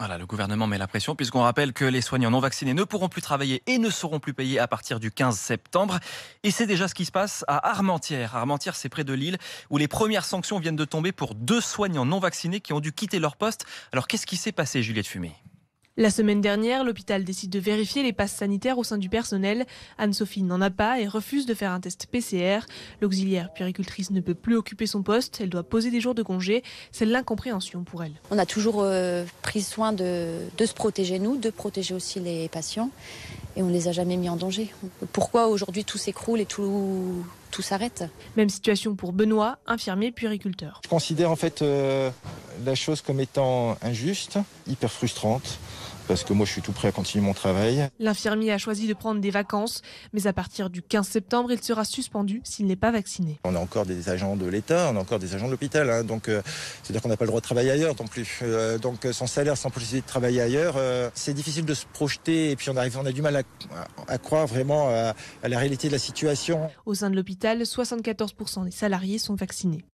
Voilà, le gouvernement met la pression puisqu'on rappelle que les soignants non vaccinés ne pourront plus travailler et ne seront plus payés à partir du 15 septembre. Et c'est déjà ce qui se passe à Armentières. Armentières, c'est près de Lille, où les premières sanctions viennent de tomber pour deux soignants non vaccinés qui ont dû quitter leur poste. Alors qu'est-ce qui s'est passé, Juliette Fumé la semaine dernière, l'hôpital décide de vérifier les passes sanitaires au sein du personnel. Anne-Sophie n'en a pas et refuse de faire un test PCR. L'auxiliaire puéricultrice ne peut plus occuper son poste. Elle doit poser des jours de congé. C'est l'incompréhension pour elle. On a toujours euh, pris soin de, se protéger nous, de protéger aussi les patients. Et on ne les a jamais mis en danger. Pourquoi aujourd'hui tout s'écroule et tout, s'arrête. Même situation pour Benoît, infirmier puériculteur. Je considère en fait euh, la chose comme étant injuste, hyper frustrante, parce que moi je suis tout prêt à continuer mon travail. L'infirmier a choisi de prendre des vacances, mais à partir du 15 septembre, il sera suspendu s'il n'est pas vacciné. On a encore des agents de l'État, on a encore des agents de l'hôpital, hein, donc euh, c'est-à-dire qu'on n'a pas le droit de travailler ailleurs non plus. Euh, donc euh, son salaire, sans possibilité de travailler ailleurs, c'est difficile de se projeter et puis on, arrive, on a du mal à, croire vraiment à la réalité de la situation. Au sein de l'hôpital, 74% des salariés sont vaccinés.